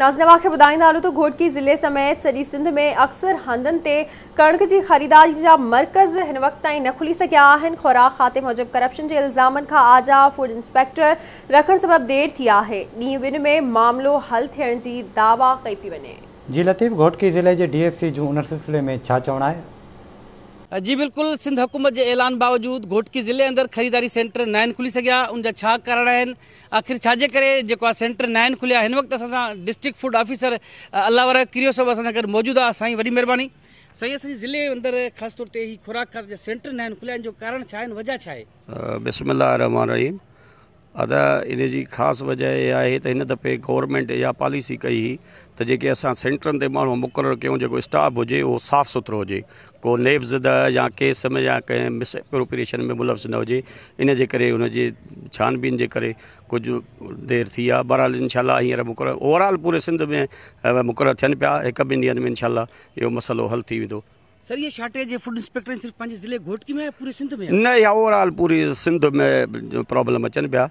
नाजनवा के ॿुधाईंदा नालों तो घोटकी ज़िले समेत सॼी सिंध में अक्सर हंधनि ते कणक की ख़रीदारी जो मर्कज़ इन वक्त तीन न खुली सघिया आहिनि ख़ुराक खाते मूजिबि करप्शन के इल्जाम का आजा फूड इंस्पेक्टर रख सबबि देर थी है ॾींहुं बिन में मामलो हल थे दावा कई पी वे जी लतीफ़ घोटकी ज़िले के डी एफ सी जो उन सिलसिले में चवण है जी बिल्कुल सिंध हुकूमत जे ऐलान बावजूदु घोटकी ज़िले अंदरि ख़रीदारी सेंटर न आहिनि खुली सघिया उनजा छा कारण आहिनि आख़िर छाजे करे जेको आहे सेंटर न आहिनि खुलिया हिन वक़्तु असां सां डिस्ट्रिक्ट फूड ऑफिसर अलावर अलाह वारा किरियो सभु मौजूदु आहे साईं वॾी महिरबानी सेंटर न आहिनि खुलिया आहिनि कारण छा आहे अदा इन जी ख़ासि वजह इहा आहे त हिन दफ़े गवर्नमेंट इहा पॉलिसी कई हुई त जेके असां सेंटरनि ते माण्हू मुक़ररु कयूं जेको स्टाफ हुजे उहो साफ़ु सुथिरो हुजे को नेब्ज़ या केस में या कंहिं मिसप्रोपरेशन में मुलव्ज़ न हुजे इनजे करे हुनजे छानबीन जे करे कुझु देरि थी आहे बरहाल इनशा हींअर मुक़ररु ओवरऑल पूरे सिंध में मुक़ररु थियनि पिया हिकु ॿिनि ॾींहंनि में इनशाला इहो मसालो हलु थी वेंदो जिले घोटकी में पूरे सिंध में प्रॉब्लम अचनि पिया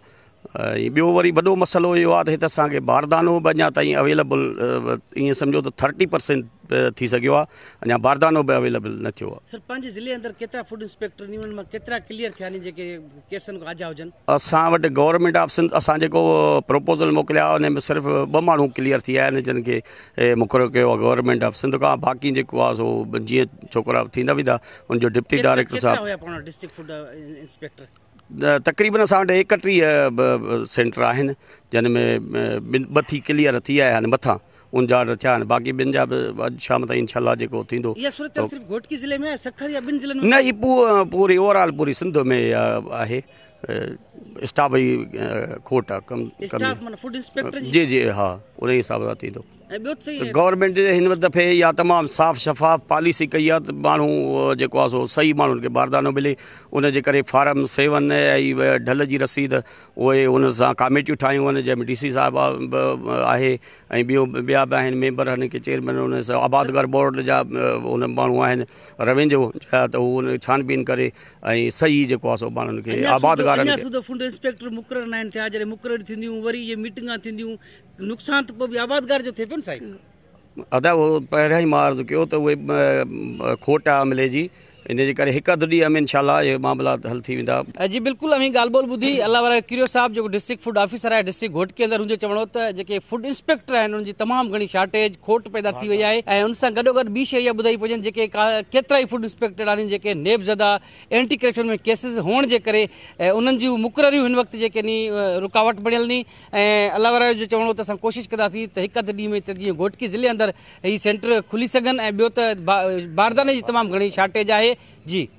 ऐं ॿियो वरी वॾो मसालो इहो आहे त हिते असांखे बारदानो बि अञा अवेलेबल ये समझो तो थर्टी परसेंट थी सघियो आहे अञा बारदानो बि अवेलेबल न थियो आहे सर पंहिंजे ज़िले केतिरा केतिरा फूड इंस्पेक्टर क्लियर थिया आहिनि जेके केसनि हुजनि असां वटि गवर्नमेंट ऑफ सिंध असां जेको प्रपोज़ल मोकिलिया उन में सिर्फ़ु ॿ माण्हू क्लियर थी आया आहिनि जिन खे मुक़ररु कयो आहे गवर्नमेंट ऑफ सिंध खां बाक़ी जेको आहे सो जीअं छोकिरा थींदा वेंदा डिप्टी डायरेक्टर साहिबु तक़रीबन असां वटि एकटीह सेंटर आहिनि जंहिंमें में ॿ थी क्लीअर थी आया आहिनि मथां उनझाड़ थिया आहिनि बाक़ी ॿिनि जा बि शाम ताईं जेको थींदो न ई पूरी ओवरऑल सिंध में आहे स्टाफ जी उन हिसाब सां थींदो गवर्नमेंट हिन दफ़े इहा तमामु साफ़ शफ़ाफ़ पॉलिसी कई आहे त माण्हू जेको आहे सो सही माण्हुनि खे बारदानो मिले उनजे करे फार्म सेवन ऐं ढल जी रसीद उहे हुन सां कामेटियूं ठाहियूं आहिनि जंहिंमें डी सी साहिबा आहे ऐं ॿियो ॿिया बि आहिनि मेंबर चेयरमैन आबादगार बोर्ड जा माण्हू आहिनि रवेंजो त उहो उन छानबीन करे ऐं सही जेको आहे सो माण्हुनि खे आबादगार नुक़सान त पोइ बि आबादगार जो थिए थो न साईं अदा उहो पहिरियां ई मार्ज़ कयो त उहे खोट आहे अमले जी इन जे करे हिकु अधु ॾींहं में ॾींहुं इहे मामला हल थी वेंदा जी बिल्कुलु अमी ॻाल्हि ॿोल ॿुधी अलाह वारा किरियो साहिबु जेको डिस्ट्रिक्ट फूड ऑफिसर आहे डिस्ट्रिक्ट घोट के अंदरि हुनजो चवणो त जेके फूड इंस्पेक्टर आहिनि हुननि जी तमामु घणी शार्टेज खोट पैदा थी वई आहे ऐं हुन सां गॾोगॾु ॿी शइ इहा ॿुधाई पइजनि जेके का केतिरा ई फूड इंस्पेक्टर आहिनि जेके नेब्ज़दा एंटी करप्शन में केसिस हुअण जे करे ऐं उन्हनि जूं मुक़ररियूं हिन वक़्तु जेके नी रुकावट बणियल नी ऐं अलाह वारा जो चवणो त असां कोशिशि कंदासीं त हिकु अधु ॾींहं में त जीअं घोटकी ज़िले अंदरि हीअ सेंटर खुली सघनि ऐं ॿियो त बारदाने जी तमामु घणी शार्टेज आहे जी